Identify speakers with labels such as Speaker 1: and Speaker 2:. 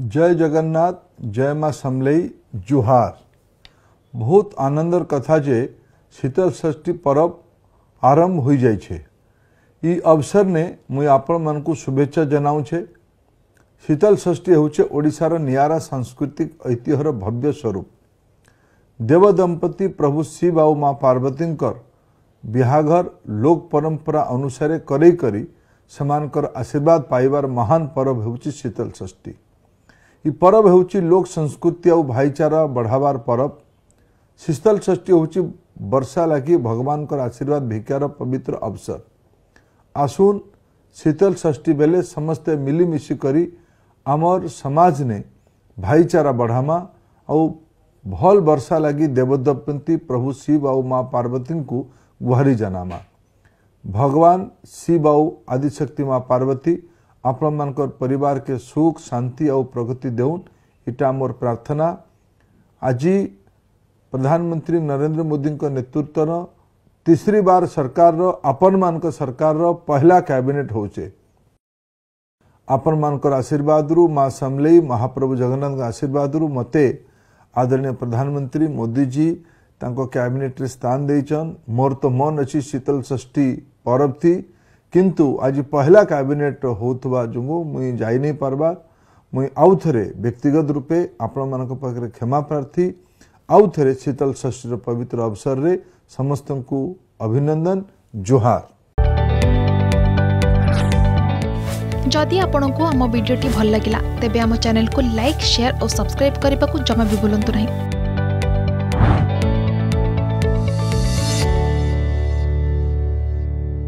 Speaker 1: जय जगन्नाथ जय मां સમલઈ જુહાર બહુત આનંદર કથા જે શીતલ ષષ્ઠી પરબ આરંભ હોઈ જાય છે એ અવસરને હું આપણ મનકુ શુભેચ્છા જણાવું છે શીતલ ષષ્ઠી ହେଉଛି ଓଡ଼ିଶାର ନିଆରା ସାଂସ୍କୃତିକ ଐତିହ୍ୟର ଭବ୍ୟ ସ୍ୱରୂପ ଦେବ ଦମ୍ପତି ପ୍ରଭୁ ଶିବ ଆଉ ମା ପାର୍ବତୀଙ୍କର ବିହାଘର ଲୋକ ପରମ୍ପରା ଅନୁସାରେ କରେଇ କରି ସେମାନଙ୍କର ଆଶୀର୍ବାଦ ପାଇବାର ମହାନ ପର୍ବ ହେଉଛି ଶୀତଳ ଷଷ୍ଠୀ ଇ ପରବ ହେଉଛି ଲୋକ ସଂସ୍କୃତି ଆଉ ଭାଇଚାରା ବଢ଼ାବାର ପରବ ଶିସ୍ତଲ ଷଷ୍ଠୀ ହେଉଛି ବର୍ଷା ଲାଗି ଭଗବାନଙ୍କର ଆଶୀର୍ବାଦ ଭିକ୍ଷାର ପବିତ୍ର ଅବସର ଆସୁନ୍ ଶୀତଲ ଷଷ୍ଠୀ ବେଲେ ସମସ୍ତେ ମିଲିମିଶି କରି ଆମର୍ ସମାଜନେ ଭାଇଚାରା ବଢ଼ାମା ଆଉ ଭଲ୍ ବର୍ଷା ଲାଗି ଦେବଦମ୍ପତି ପ୍ରଭୁ ଶିବ ଆଉ ମା ପାର୍ବତୀଙ୍କୁ ଗୁହାରି ଜନାମା ଭଗବାନ ଶିବ ଆଉ ଆଦିଶକ୍ତି ମା ପାର୍ବତୀ ଆପଣମାନଙ୍କର ପରିବାରକେ ସୁଖ ଶାନ୍ତି ଆଉ ପ୍ରଗତି ଦେଉନ୍ ଇଟା ମୋର ପ୍ରାର୍ଥନା ଆଜି ପ୍ରଧାନମନ୍ତ୍ରୀ ନରେନ୍ଦ୍ର ମୋଦିଙ୍କ ନେତୃତ୍ୱର ତିସରି ବାର ସରକାରର ଆପଣମାନଙ୍କ ସରକାରର ପହିଲା କ୍ୟାବିନେଟ୍ ହେଉଛେ ଆପଣମାନଙ୍କର ଆଶୀର୍ବାଦରୁ ମା ସମଲେଇ ମହାପ୍ରଭୁ ଜଗନ୍ନାଥଙ୍କ ଆଶୀର୍ବାଦରୁ ମୋତେ ଆଦରଣୀୟ ପ୍ରଧାନମନ୍ତ୍ରୀ ମୋଦିଜୀ ତାଙ୍କ କ୍ୟାବିନେଟ୍ରେ ସ୍ଥାନ ଦେଇଛନ୍ ମୋର ତ ମନ ଅଛି ଶୀତଳ ଷଷ୍ଠୀ ପରବ ଥି किंतु आज पहला कैबिनेट हो जो मुई जाइन पार्बा मुई आउ थे व्यक्तिगत रूपे आपण मान पाखे क्षमा प्रार्थी आउ थे शीतल षष्ठी पवित्र अवसर में समस्त को अभिनंदन जुहार
Speaker 2: जदि आपण को आम भिडी भल लगा तेब आम चेल को लाइक सेयार और सब्सक्राइब करने को जमा भी बुलां नहीं